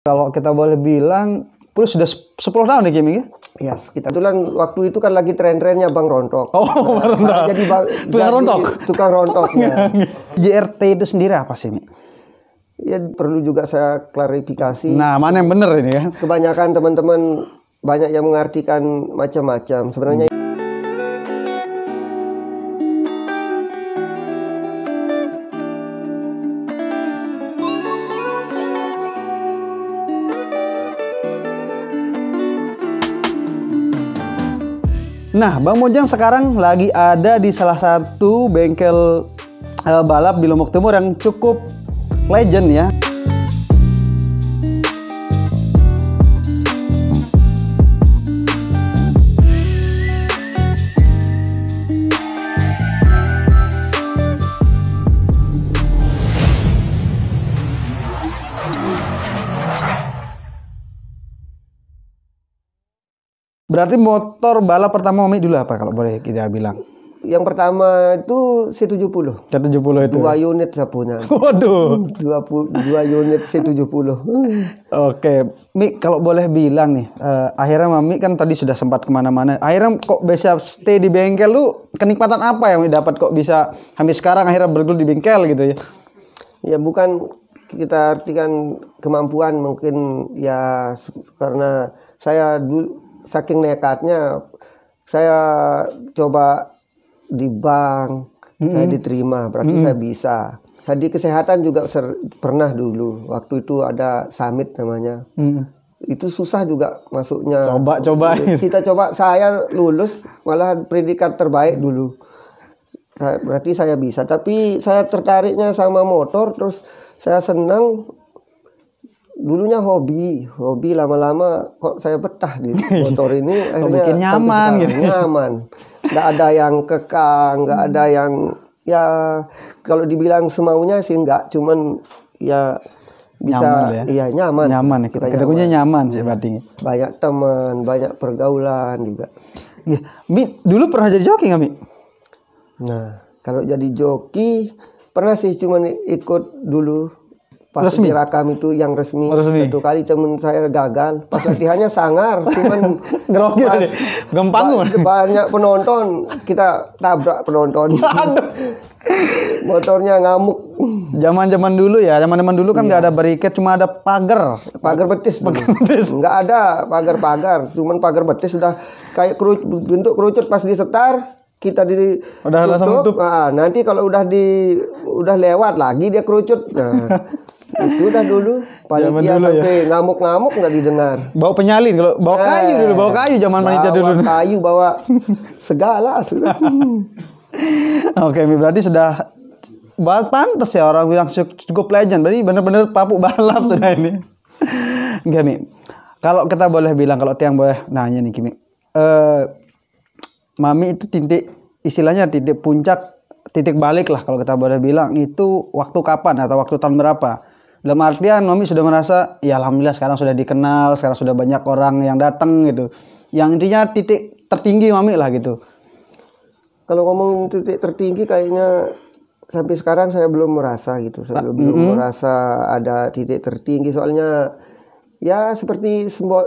kalau kita boleh bilang plus sudah 10 tahun di gaming ya? Yes, iya, kita kan waktu itu kan lagi tren-trennya Bang Rontok. Oh, nah, Rontok. Jadi Bang tukang jadi rontok. Tukang rontok. Ya. JRT itu sendiri apa sih, Mi? Ya perlu juga saya klarifikasi. Nah, mana yang benar ini ya? Kebanyakan teman-teman banyak yang mengartikan macam-macam. Sebenarnya hmm. Nah, Bang Mojang sekarang lagi ada di salah satu bengkel uh, balap di Lombok Timur yang cukup legend ya. Berarti motor balap pertama Omi dulu apa kalau boleh kita bilang? Yang pertama itu C70. C70 itu. Ya? Dua unit saya punya. Waduh. Dua, dua unit C70. Oke, Mi kalau boleh bilang nih, uh, akhirnya Mami kan tadi sudah sempat kemana-mana. Akhirnya kok bisa stay di bengkel lu kenikmatan apa yang dapat kok bisa hampir sekarang akhirnya bergelut di bengkel gitu ya? Ya bukan kita artikan kemampuan mungkin ya karena saya dulu saking nekatnya saya coba di bank mm -hmm. saya diterima berarti mm -hmm. saya bisa tadi kesehatan juga pernah dulu waktu itu ada summit namanya mm -hmm. itu susah juga masuknya coba coba kita coba saya lulus malah predikat terbaik dulu berarti saya bisa tapi saya tertariknya sama motor terus saya senang dulunya hobi hobi lama-lama kok saya betah di iya. motor ini akhirnya bikin nyaman gitu nyaman nggak ada yang kekang nggak hmm. ada yang ya kalau dibilang semaunya sih nggak cuman ya bisa nyaman, ya? iya nyaman nyaman ya. kita kita punya nyaman sih berarti banyak teman banyak pergaulan juga ya. Mi, dulu pernah jadi joki nggak mi? nah kalau jadi joki pernah sih cuman ikut dulu pas resmi. dirakam itu yang resmi, resmi. satu kali cuman saya gagal pas latihannya sangar cuman grogi tadi gempang ba banyak penonton kita tabrak penonton motornya ngamuk zaman zaman dulu ya zaman zaman dulu kan iya. nggak iya. ada beriket cuma ada pagar pagar betis pagar betis nggak ada pagar pagar cuman pagar betis sudah kayak kerucut, bentuk kerucut pas disetar kita di udah tutup, Nah, nanti kalau udah di udah lewat lagi dia kerucut nah itu udah dulu panitia dulu ya. sampai ya. ngamuk-ngamuk nggak didengar bawa penyalin kalau bawa eh, kayu dulu bawa kayu zaman panitia dulu kayu bawa segala sudah oke berarti sudah banget pantas ya orang bilang cukup legend berarti benar-benar papu balap sudah ini enggak nih kalau kita boleh bilang kalau tiang boleh nanya nih Kimi eh mami itu titik istilahnya titik puncak titik balik lah kalau kita boleh bilang itu waktu kapan atau waktu tahun berapa dalam artian Nomi sudah merasa ya alhamdulillah sekarang sudah dikenal, sekarang sudah banyak orang yang datang gitu. Yang intinya titik tertinggi Mami lah gitu. Kalau ngomong titik tertinggi kayaknya sampai sekarang saya belum merasa gitu. Saya belum, mm -hmm. belum mm-hmm. merasa ada titik tertinggi soalnya ya seperti semua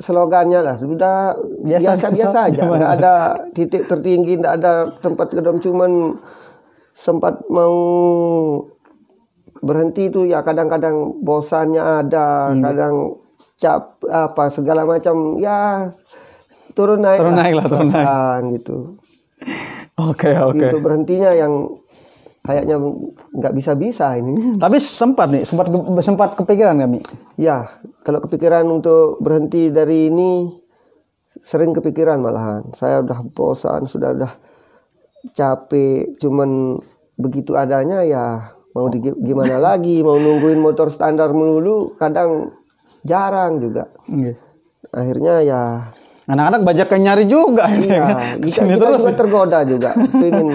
slogannya lah sudah biasa biasa, biasa aja nggak ada titik tertinggi nggak ada tempat kedom cuman sempat mau berhenti itu ya kadang-kadang bosannya ada hmm. kadang cap apa segala macam ya turun naik turun naik lah, naik lah turun naik gitu oke okay, oke okay. itu berhentinya yang kayaknya nggak bisa bisa ini tapi sempat nih sempat sempat kepikiran kami ya kalau kepikiran untuk berhenti dari ini sering kepikiran malahan saya udah bosan sudah udah capek cuman begitu adanya ya mau di, gimana lagi mau nungguin motor standar melulu kadang jarang juga yeah. akhirnya ya anak-anak banyak yang nyari juga ya iya, ya, kita, kita juga tergoda juga ingin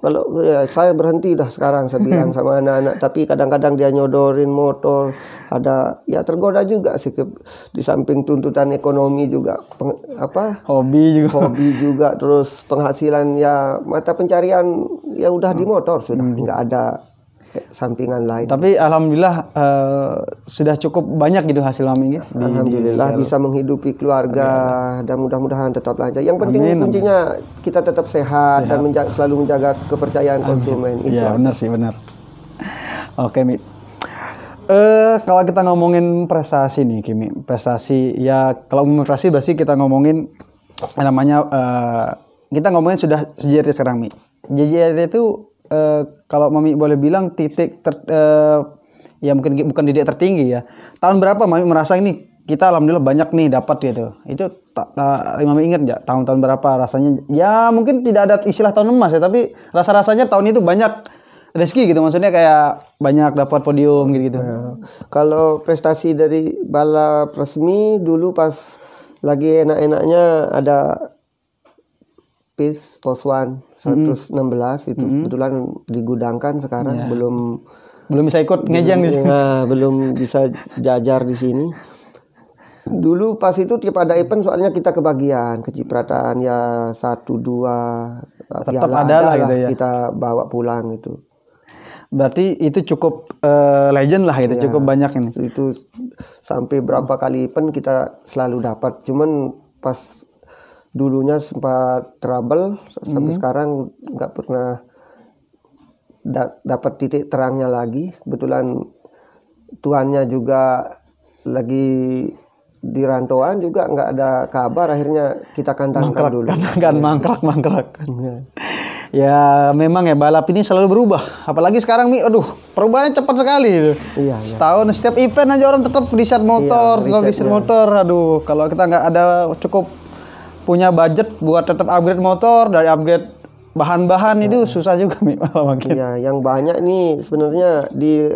kalau ya, saya berhenti dah sekarang saya bilang sama anak-anak tapi kadang-kadang dia nyodorin motor ada ya tergoda juga sih di samping tuntutan ekonomi juga peng, apa hobi juga hobi juga terus penghasilan ya mata pencarian ya udah hmm. di motor sudah hmm. nggak ada sampingan lain. Tapi alhamdulillah uh, sudah cukup banyak gitu hasil kami gitu. Ya, alhamdulillah di, bisa menghidupi keluarga Amin. dan mudah-mudahan tetap lancar. Yang penting Amin. kuncinya kita tetap sehat, sehat. dan menja selalu menjaga kepercayaan Amin. konsumen iya, itu. Ya, benar sih benar. Oke, Mi. Uh, kalau kita ngomongin prestasi nih, Kimi, prestasi ya kalau ngomongin prestasi berarti kita ngomongin namanya uh, kita ngomongin sudah sejarah sekarang, Mi. JJR itu Eh, kalau Mami boleh bilang titik ter, uh, ya mungkin bukan titik tertinggi ya. Tahun berapa Mami merasa ini kita alhamdulillah banyak nih dapat gitu. Itu ta, Mami ingat nggak tahun-tahun berapa rasanya? Ya mungkin tidak ada istilah tahun emas ya, tapi rasa-rasanya tahun itu banyak rezeki gitu maksudnya kayak banyak dapat podium gitu gitu. Ya. kalau prestasi dari balap resmi dulu pas lagi enak-enaknya ada Peace Pos One 116 hmm. itu hmm. kebetulan digudangkan sekarang yeah. belum belum bisa ikut ngejang belum, nah, iya, belum bisa jajar di sini. Dulu pas itu tiap ada event soalnya kita kebagian kecipratan ya satu dua ya tetap ada lah gitu ya. kita bawa pulang itu Berarti itu cukup uh, legend lah itu ya, cukup banyak ini. Itu sampai berapa kali event kita selalu dapat. Cuman pas dulunya sempat trouble hmm. sampai sekarang nggak pernah da dapat titik terangnya lagi kebetulan tuannya juga lagi di rantauan juga nggak ada kabar akhirnya kita kandangkan mangkrak, dulu kandangkan ya. mangkrak mangkrak ya. ya memang ya balap ini selalu berubah apalagi sekarang nih aduh perubahannya cepat sekali iya, iya, setahun setiap event aja orang tetap riset iya, motor iya, riset, set motor aduh kalau kita nggak ada cukup punya budget buat tetap upgrade motor dari upgrade bahan-bahan nah. itu hmm. susah juga makin. Iya, yang banyak nih sebenarnya di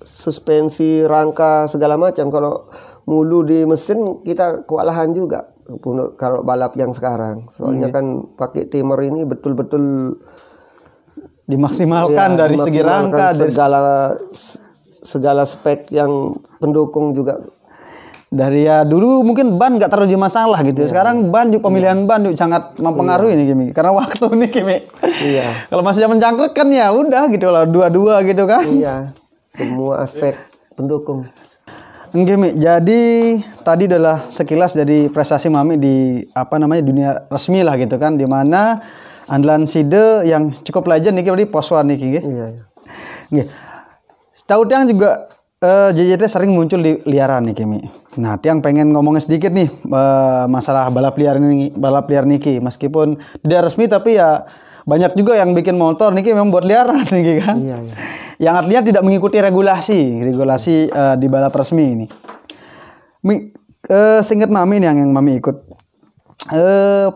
suspensi, rangka segala macam kalau mulu di mesin kita kewalahan juga kalau balap yang sekarang. Soalnya hmm. kan pakai timer ini betul-betul dimaksimalkan ya, dari dimaksimalkan segi rangka segala dari... segala spek yang pendukung juga dari ya dulu mungkin ban nggak terlalu jadi masalah gitu. Yeah. Iya. Sekarang ban juga iya. pemilihan yeah. ban juga sangat mempengaruhi yeah. nih Kimi. Karena waktu nih Kimi. Iya. Yeah. Kalau masih zaman jangkrik kan ya udah gitu lah dua-dua gitu kan. Iya. Yeah. Semua aspek pendukung. Kimi. jadi tadi adalah sekilas dari prestasi Mami di apa namanya dunia resmi lah gitu kan, dimana andalan Side yang cukup legend nih, di poswan nih, Kimi. Iya. Yeah. Tahu yang juga Uh, eh, JJT sering muncul di liaran nih Kimi. Nah, tiang pengen ngomongnya sedikit nih uh, masalah balap liar ini, balap liar Niki. Meskipun tidak resmi tapi ya banyak juga yang bikin motor Niki memang buat liaran Niki kan. Iya, iya. Yang artinya tidak mengikuti regulasi, regulasi uh, di balap resmi ini. Mi, uh, singkat Mami nih yang yang Mami ikut. Uh,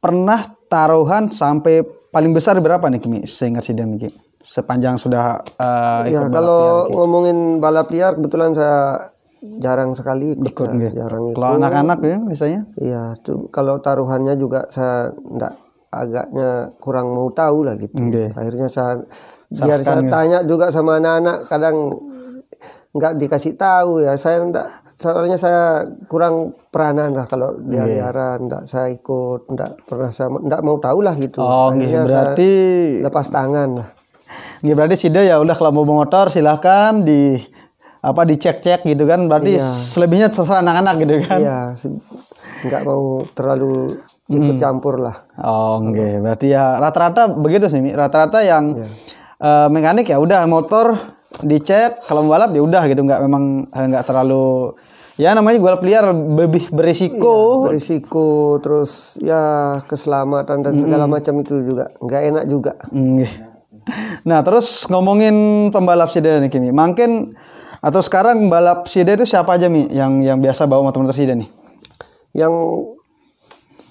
pernah taruhan sampai paling besar berapa nih Kimi? Seingat si Niki sepanjang sudah uh, ya kalau liar, gitu. ngomongin balap liar kebetulan saya jarang sekali ikut, ikut saya, gitu. jarang kalau anak-anak ya misalnya? iya kalau taruhannya juga saya enggak agaknya kurang mau tahu lah gitu okay. akhirnya saya Sarkan, biar saya ya. tanya juga sama anak-anak kadang enggak dikasih tahu ya saya enggak soalnya saya kurang peranan lah kalau di yeah. liaran enggak saya ikut enggak pernah saya enggak mau tahu lah gitu oh, akhirnya berarti saya lepas tangan lah Nggih ya, berarti sida ya udah kalau mau motor silahkan di apa dicek-cek gitu kan berarti iya. selebihnya terserah anak-anak gitu kan. Iya. Enggak mau terlalu ikut hmm. campur lah. Oh, oke. Okay. Berarti ya rata-rata begitu sih, rata-rata yang iya. uh, mekanik ya udah motor dicek, kalau balap ya udah gitu enggak memang enggak eh, terlalu ya namanya gue liar lebih berisiko iya, berisiko terus ya keselamatan dan segala mm. macam itu juga nggak enak juga mm. Nah, terus ngomongin pembalap Sida nih kini. Mungkin atau sekarang balap Sida itu siapa aja Mi yang yang biasa bawa motor-motor Sida nih? Yang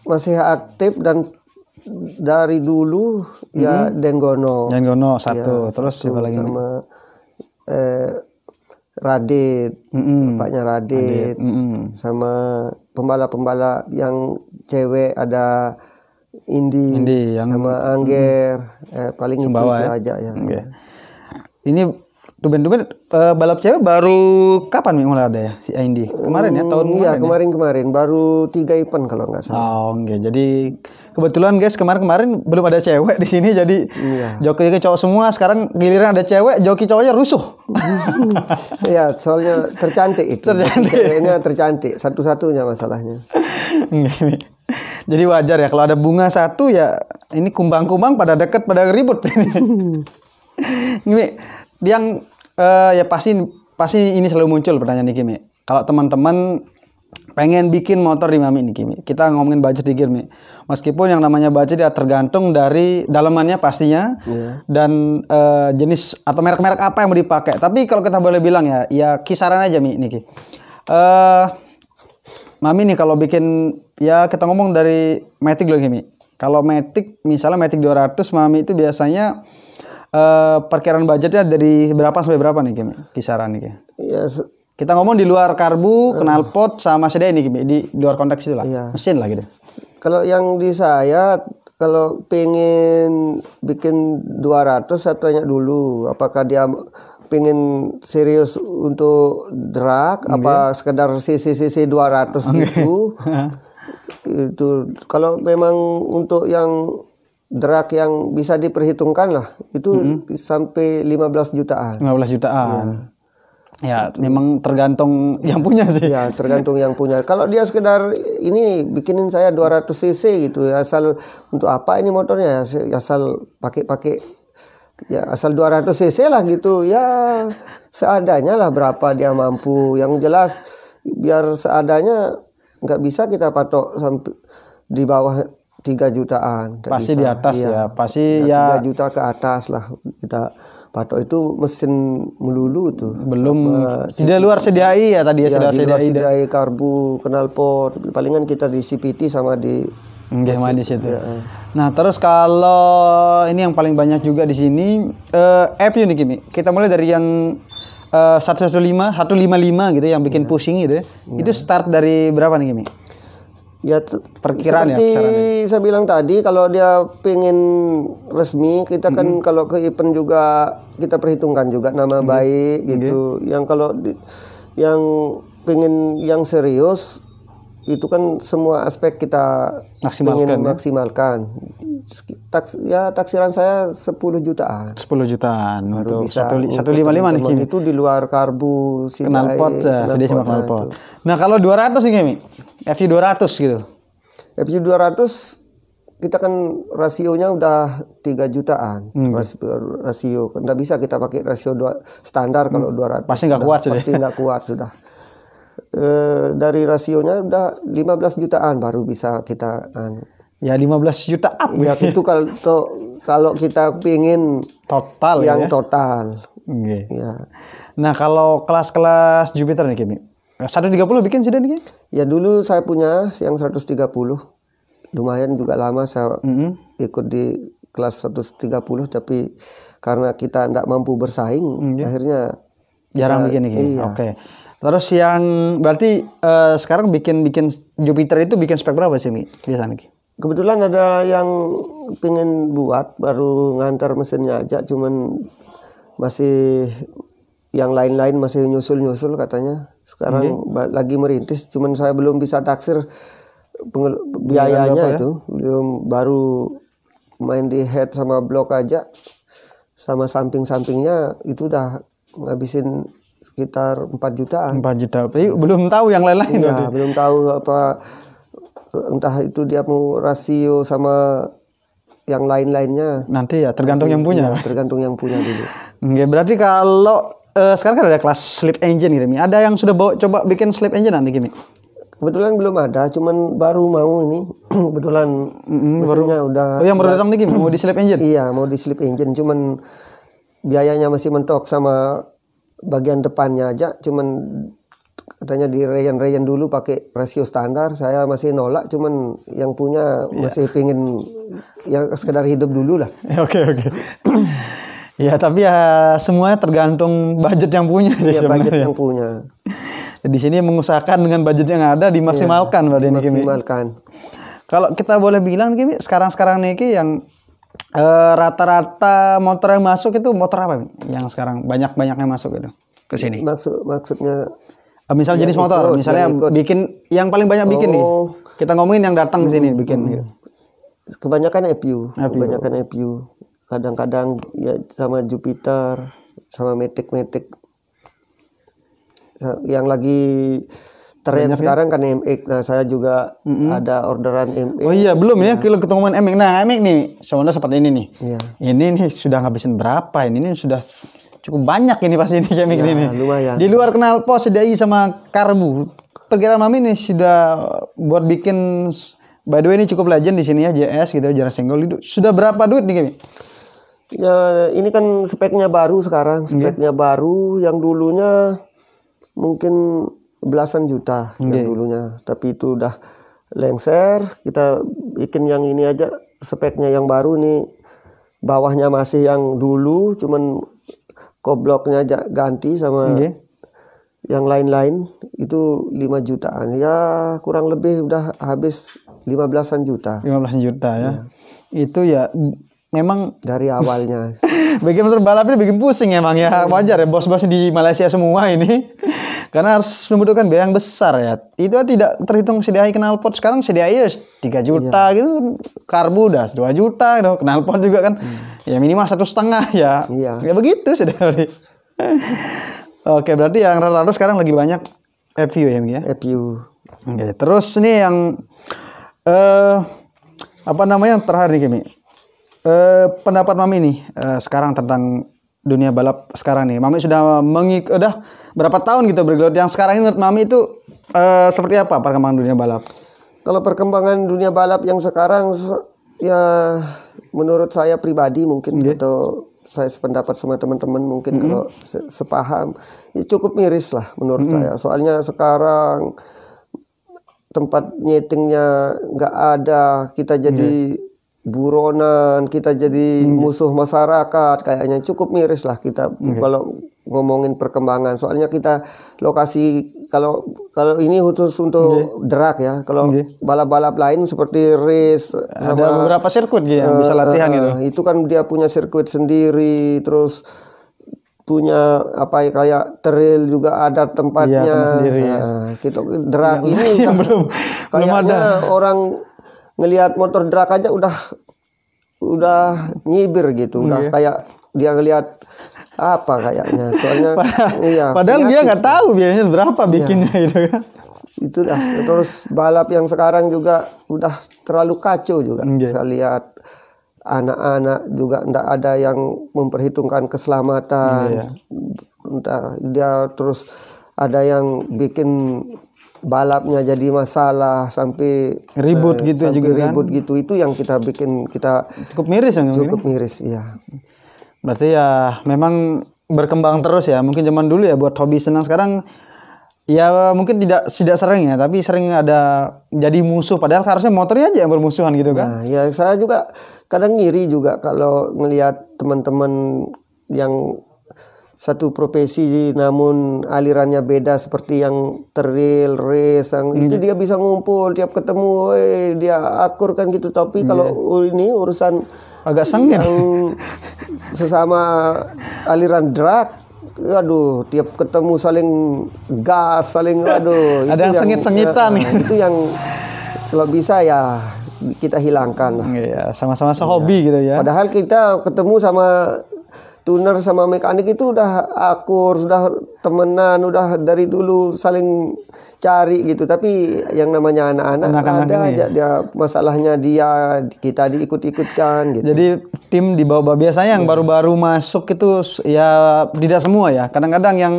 masih aktif dan dari dulu ya hmm. ya Denggono. Denggono satu, ya, terus satu siapa lagi? Sama eh, Radit, mm hmm bapaknya Radit, Radit. Mm hmm sama pembalap-pembalap yang cewek ada Indi, Indi yang sama Angger hmm. eh, paling itu, ya? aja ya. Okay. Ini tumben-tumben uh, balap cewek baru kapan nih mulai ada ya si Indi? Kemarin ya tahun iya, kemarin. Iya, kemarin-kemarin ya? baru tiga event kalau nggak salah. Oh, okay. Jadi kebetulan guys kemarin-kemarin belum ada cewek di sini jadi iya. joki-joki cowok semua sekarang giliran ada cewek joki cowoknya rusuh Ya, soalnya tercantik itu tercantik. ceweknya tercantik satu-satunya masalahnya jadi wajar ya kalau ada bunga satu ya ini kumbang-kumbang pada deket pada ribut Ini. yang uh, ya pasti pasti ini selalu muncul pertanyaan nih Kalau teman-teman pengen bikin motor di Mami nih kita ngomongin budget di Kimi Meskipun yang namanya baja dia tergantung dari dalamannya pastinya yeah. dan uh, jenis atau merek-merek apa yang mau dipakai. Tapi kalau kita boleh bilang ya, ya kisaran aja Mi Niki. Uh, eh, Mami nih kalau bikin ya kita ngomong dari Matic lagi Mi. Kalau Matic misalnya Matic 200 Mami itu biasanya uh, perkiraan budgetnya dari berapa sampai berapa nih Kimi? Kisaran nih Kimi. Yes. Ya, kita ngomong di luar karbu, knalpot sama sedia ini di luar konteks lah, Iya. Mesin lah gitu kalau yang di saya kalau pengen bikin 200 saya tanya dulu apakah dia pengen serius untuk drag okay. Iya. apa sekedar sisi-sisi 200 okay. gitu itu kalau memang untuk yang drag yang bisa diperhitungkan lah itu mm -hmm. sampai 15 jutaan 15 jutaan ya. Ya, gitu. memang tergantung yang punya sih. Ya, tergantung yang punya. Kalau dia sekedar ini bikinin saya 200 cc gitu, asal untuk apa ini motornya? Asal pakai-pakai ya asal 200 cc lah gitu. Ya seadanya lah berapa dia mampu. Yang jelas biar seadanya nggak bisa kita patok sampai di bawah 3 jutaan. Pasti bisa. di atas ya, ya. pasti ya 3 ya juta ke atas lah kita patok itu mesin melulu tuh belum tidak luar CDI ya tadi ya, ya sudah di luar CDI, CDI karbu knalpot palingan kita di CPT sama di gimana manis itu. Ya. Nah, terus kalau ini yang paling banyak juga di sini eh app nih Kimi. Kita mulai dari yang eh, satu lima satu lima lima gitu yang bikin ya. pusing gitu ya. Iya. Itu start dari berapa nih Kimi? Ya perkiraan ya, seperti ya kisarannya. saya bilang tadi kalau dia pengen resmi kita kan mm -hmm. kalau ke event juga kita perhitungkan juga nama mm -hmm. baik gitu. -hmm. Yang kalau di, yang pengen yang serius itu kan semua aspek kita maksimalkan, ingin ya. maksimalkan. Ya? Taks, ya taksiran saya 10 jutaan. 10 jutaan Baru untuk 155 nih Kim. Itu di luar karbu, sinai, Kenalpot knalpot, eh, knalpot. Nah, itu. nah, kalau 200 nih Kim. FU 200 gitu FU 200 kita kan rasionya udah 3 jutaan hmm. rasio, rasio. nggak bisa kita pakai rasio dua, standar kalau hmm. 200 pasti nggak kuat sudah pasti nggak kuat sudah e, dari rasionya udah 15 jutaan baru bisa kita an. ya 15 juta up ya itu kalau kalau kita pingin total yang ya? total okay. ya nah kalau kelas-kelas Jupiter nih Kimi 130 bikin sih bikin? Ya dulu saya punya yang 130. Lumayan juga lama saya mm -hmm. ikut di kelas 130 tapi karena kita tidak mampu bersaing mm -hmm. akhirnya jarang bikin ini. Ya? Iya. Oke. Okay. Terus yang berarti uh, sekarang bikin-bikin Jupiter itu bikin spek berapa sih Mi? Biasa Kebetulan ada yang pengen buat baru ngantar mesinnya aja cuman masih yang lain-lain masih nyusul-nyusul katanya sekarang hmm. lagi merintis cuman saya belum bisa taksir biayanya ya? itu belum baru main di head sama blok aja sama samping-sampingnya itu udah ngabisin sekitar 4 juta 4 juta. Tapi belum tahu yang lain-lain. ya, belum tahu apa entah itu dia mau rasio sama yang lain-lainnya. Nanti ya tergantung Nanti, yang punya. Ya, tergantung yang punya dulu. Oke, berarti kalau uh, sekarang kan ada kelas sleep engine gitu ada yang sudah bawa coba bikin sleep engine nanti gini kebetulan belum ada cuman baru mau ini kebetulan mm-hmm, baru, udah oh yang baru datang nih mau di sleep engine iya mau di sleep engine cuman biayanya masih mentok sama bagian depannya aja cuman katanya di rayon-rayon dulu pakai rasio standar saya masih nolak cuman yang punya yeah. masih pingin yang sekedar hidup dulu lah oke oke okay, okay ya tapi ya semuanya tergantung budget yang punya sih ya, budget yang punya di sini mengusahakan dengan budget yang ada dimaksimalkan ya, berarti dimaksimalkan kalau kita boleh bilang Kimi sekarang-sekarang nih Ki yang eh, rata-rata uh, motor yang masuk itu motor apa yang sekarang banyak-banyak yang masuk itu ke sini maksud maksudnya uh, misal jenis ikut, motor misalnya yang bikin yang paling banyak bikin oh. nih kita ngomongin yang datang ke sini bikin hmm. gitu. kebanyakan EPU, EPU. kebanyakan EPU kadang-kadang ya sama Jupiter sama metik-metik yang lagi tren ya? sekarang kan MX. Nah, saya juga mm -hmm. ada orderan MX. Oh iya, belum ya kilo iya. ketemu MX. Nah, MX nih, sebenarnya seperti ini nih. ya. Ini nih sudah ngabisin berapa? Ini nih sudah cukup banyak ini pasti ini MX ya, ini. lumayan. Di luar kenal pos DI sama karbu. Perkiraan Mami nih sudah buat bikin By the way ini cukup legend di sini ya JS gitu jarak senggol itu. Sudah berapa duit nih kami Ya, ini kan speknya baru sekarang, iya. speknya yeah. baru yang dulunya mungkin belasan juta yeah. yang iya. dulunya, tapi itu udah lengser, kita bikin yang ini aja speknya yang baru nih. Bawahnya masih yang dulu, cuman kobloknya aja ganti sama yeah. yang lain-lain itu 5 jutaan. Ya, kurang lebih udah habis 15-an juta. 15 juta ya. Yeah. Itu ya memang dari awalnya. bikin motor balap ini bikin pusing emang ya. Iya. Wajar ya bos-bos di Malaysia semua ini. Karena harus membutuhkan biaya yang besar ya. Itu kan tidak terhitung CDI knalpot. Sekarang CDI ya 3 juta iya. gitu. Karbu udah 2 juta. Gitu. Knalpot juga kan. Hmm. Ya minimal satu setengah ya. Iya. Ya begitu CDI. Oke berarti yang rata-rata sekarang lagi banyak FU ya. Ya FU. Oke terus nih yang... eh uh, apa namanya yang terakhir nih Kimi Eh, pendapat Mami nih eh, sekarang tentang dunia balap sekarang nih. Mami sudah mengik udah berapa tahun gitu bergelut. Yang sekarang ini menurut Mami itu eh, seperti apa perkembangan dunia balap? Kalau perkembangan dunia balap yang sekarang ya menurut saya pribadi mungkin okay. Iya. atau saya sependapat sama teman-teman mungkin mm -hmm. kalau se sepaham ya cukup miris lah menurut mm -hmm. saya. Soalnya sekarang tempat nyetingnya nggak ada kita jadi -hmm buronan, kita jadi hmm. musuh masyarakat, kayaknya cukup miris lah kita hmm. kalau ngomongin perkembangan. Soalnya kita lokasi kalau kalau ini khusus untuk hmm. drag ya. Kalau balap-balap lain seperti race ada sama, beberapa sirkuit gitu yang bisa eh, latihan uh, gitu. Eh, itu kan dia punya sirkuit sendiri, terus punya apa ya kayak trail juga ada iya, tempatnya. ya, sendiri, nah, ya. Gitu drag yang, ini yang belum kayaknya belum ada. orang ngelihat motor drag aja udah udah nyibir gitu, udah iya. kayak dia ngelihat apa kayaknya soalnya padahal, iya padahal dia nggak tahu biasanya berapa iya. bikinnya iya. gitu kan itu dah terus balap yang sekarang juga udah terlalu kacau juga okay. Iya. saya lihat anak-anak juga ndak ada yang memperhitungkan keselamatan yeah. Iya. dia terus ada yang bikin balapnya jadi masalah sampai ribut eh, gitu sampai juga kan? ribut kan? gitu itu yang kita bikin kita cukup miris yang cukup begini? miris ya berarti ya memang berkembang terus ya mungkin zaman dulu ya buat hobi senang sekarang ya mungkin tidak tidak sering ya tapi sering ada jadi musuh padahal harusnya motornya aja yang bermusuhan gitu kan nah, ya saya juga kadang ngiri juga kalau melihat teman-teman yang satu profesi namun alirannya beda seperti yang trail race yang itu iya. dia bisa ngumpul tiap ketemu eh, dia akur kan gitu tapi yeah. kalau ini urusan agak sengit sesama aliran drag aduh tiap ketemu saling gas saling aduh ada yang sengit-sengitan ya, itu yang kalau bisa ya kita hilangkan Iya, sama-sama sehobi iya. gitu ya. Padahal kita ketemu sama tuner sama mekanik itu udah akur, sudah temenan, udah dari dulu saling cari gitu. Tapi yang namanya anak-anak ada aja ya? dia masalahnya dia kita diikut-ikutkan gitu. Jadi tim di bawah biasanya yang iya. baru-baru masuk itu ya tidak semua ya. Kadang-kadang yang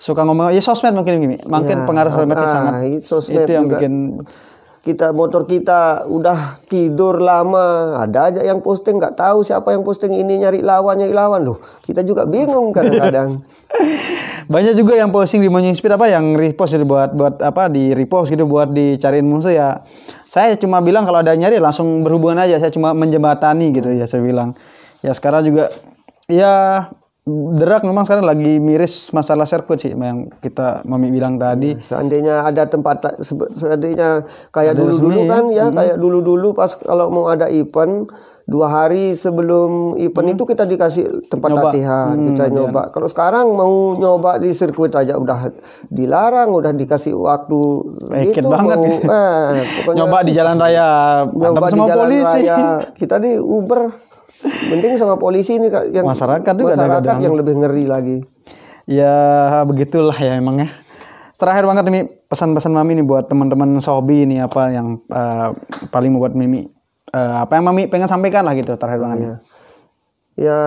suka ngomong ya sosmed mungkin gini, mungkin ya, pengaruh sosmed ah, sangat. Ah, sosmed itu yang juga. bikin kita motor kita udah tidur lama ada aja yang posting nggak tahu siapa yang posting ini nyari lawan nyari lawan loh kita juga bingung kadang-kadang banyak juga yang posting di Morning Speed apa yang repost gitu buat buat apa di repost gitu buat dicariin musuh ya saya cuma bilang kalau ada nyari langsung berhubungan aja saya cuma menjembatani gitu ya saya bilang ya sekarang juga ya Derak memang sekarang lagi miris masalah sirkuit sih yang kita Mami bilang tadi. Iya, seandainya ada tempat seandainya kayak dulu-dulu kan ya, hmm. kayak dulu-dulu pas kalau mau ada event dua hari sebelum event hmm. itu kita dikasih tempat nyoba. latihan hmm, kita iya. nyoba. Iya. Kalau sekarang mau nyoba di sirkuit aja udah dilarang, udah dikasih waktu gitu, banget. Mau, eh, nyoba di jalan raya, nyoba di jalan polisi. raya. Kita di Uber Mending sama polisi ini yang masyarakat juga masyarakat ada yang lebih ngeri lagi. Ya begitulah ya emang ya. Terakhir banget nih pesan-pesan Mami nih buat teman-teman Sobi ini apa yang uh, paling membuat Mimi uh, apa yang Mami pengen sampaikan lah gitu terakhir banget. Ya, ya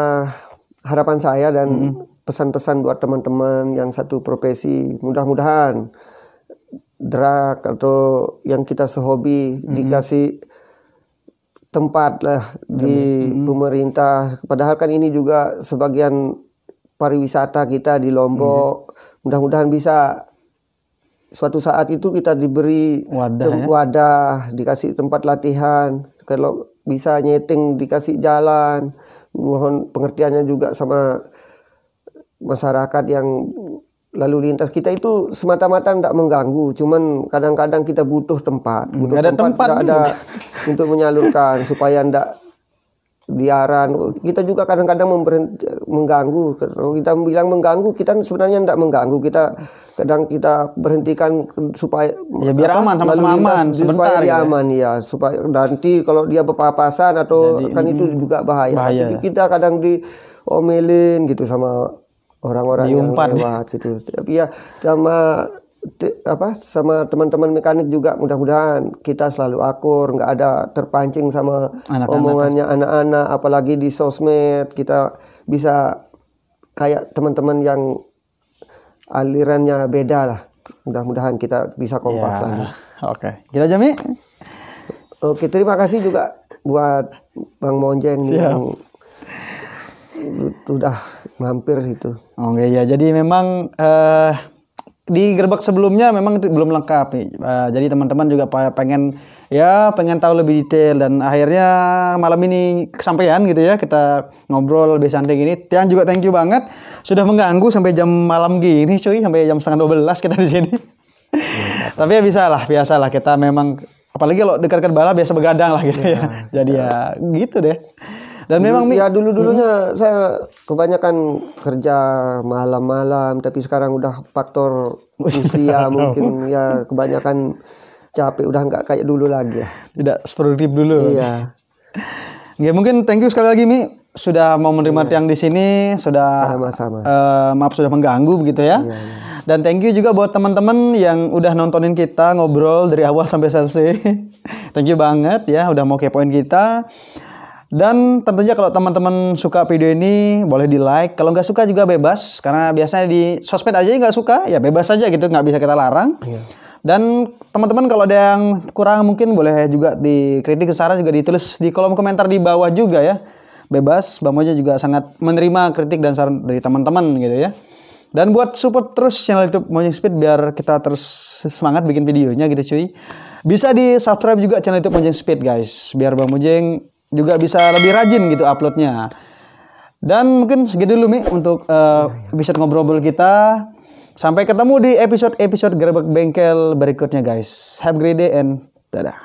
harapan saya dan mm -hmm. pesan-pesan buat teman-teman yang satu profesi mudah-mudahan drag atau yang kita sehobi mm -hmm. dikasih tempat lah di hmm. pemerintah. Padahal kan ini juga sebagian pariwisata kita di Lombok. Hmm. Mudah-mudahan bisa suatu saat itu kita diberi wadah, tem- ya? wadah, dikasih tempat latihan. Kalau bisa nyeting dikasih jalan. Mohon pengertiannya juga sama masyarakat yang lalu lintas kita itu semata-mata tidak mengganggu, cuman kadang-kadang kita butuh tempat, hmm, butuh ada tempat, tempat ada untuk menyalurkan supaya tidak diaran. Kita juga kadang-kadang mengganggu. Kalau kita bilang mengganggu, kita sebenarnya tidak mengganggu. Kita kadang kita berhentikan supaya ya, biar apa, aman sama-sama aman supaya dia gitu ya. aman ya supaya nanti kalau dia berpapasan atau Jadi, kan itu juga bahaya. bahaya. kita kadang diomelin gitu sama orang-orang yang lewat gitu tapi ya sama apa sama teman-teman mekanik juga mudah-mudahan kita selalu akur nggak ada terpancing sama anak -anak. omongannya anak-anak apalagi di sosmed kita bisa kayak teman-teman yang alirannya beda lah mudah-mudahan kita bisa kompak ya. selalu oke okay. kita jami oke terima kasih juga buat bang Monjeng yang sudah hampir itu. Oke okay, ya, jadi memang uh, di gerbek sebelumnya memang belum lengkap nih. Uh, jadi teman-teman juga pengen ya pengen tahu lebih detail dan akhirnya malam ini kesampaian gitu ya kita ngobrol lebih santai gini. Tian juga thank you banget sudah mengganggu sampai jam malam gini cuy sampai jam setengah dua belas kita di sini. Tapi ya bisa lah, biasalah kita memang apalagi kalau dekat-dekat bala biasa begadang lah gitu ya. Iya. Jadi ya gitu deh. Dan dulu, memang ya dulu-dulunya hmm. saya kebanyakan kerja malam-malam tapi sekarang udah faktor usia mungkin ya kebanyakan capek udah nggak kayak dulu lagi ya. Tidak seproduktif dulu. Iya. ya mungkin thank you sekali lagi Mi sudah mau menerima iya. yang di sini, sudah sama-sama. Uh, maaf sudah mengganggu begitu ya. Iya, iya. Dan thank you juga buat teman-teman yang udah nontonin kita ngobrol dari awal sampai selesai. thank you banget ya udah mau kepoin kita. Dan tentunya kalau teman-teman suka video ini boleh di like. Kalau nggak suka juga bebas karena biasanya di sosmed aja nggak suka ya bebas aja gitu nggak bisa kita larang. Yeah. Dan teman-teman kalau ada yang kurang mungkin boleh juga dikritik saran juga ditulis di kolom komentar di bawah juga ya. Bebas, Bang Moja juga sangat menerima kritik dan saran dari teman-teman gitu ya. Dan buat support terus channel YouTube Mojang Speed biar kita terus semangat bikin videonya gitu cuy. Bisa di subscribe juga channel YouTube Mojang Speed guys, biar Bang Mojang juga bisa lebih rajin gitu uploadnya. Dan mungkin segitu dulu Mi untuk uh, episode ngobrol kita. Sampai ketemu di episode-episode Gerbek Bengkel berikutnya guys. Have a great day and dadah.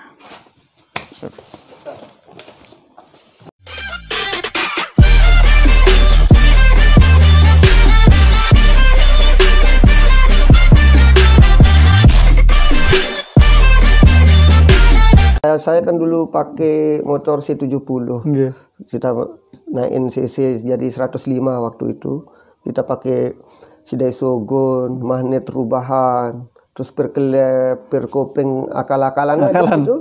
eh, saya kan dulu pakai motor C70 yeah. Iya. kita naikin CC jadi 105 waktu itu kita pakai sidai sogon magnet rubahan terus perkelep perkopeng akal-akalan akalan gitu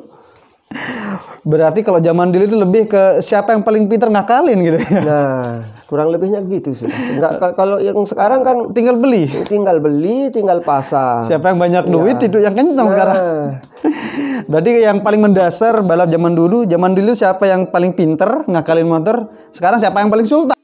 berarti kalau zaman dulu itu lebih ke siapa yang paling pintar ngakalin gitu ya nah kurang lebihnya gitu sih nggak kalau yang sekarang kan tinggal beli tinggal beli tinggal pasang siapa yang banyak ya. duit itu iya. yang kencang nah. sekarang berarti yang paling mendasar balap zaman dulu zaman dulu siapa yang paling pinter ngakalin motor sekarang siapa yang paling sultan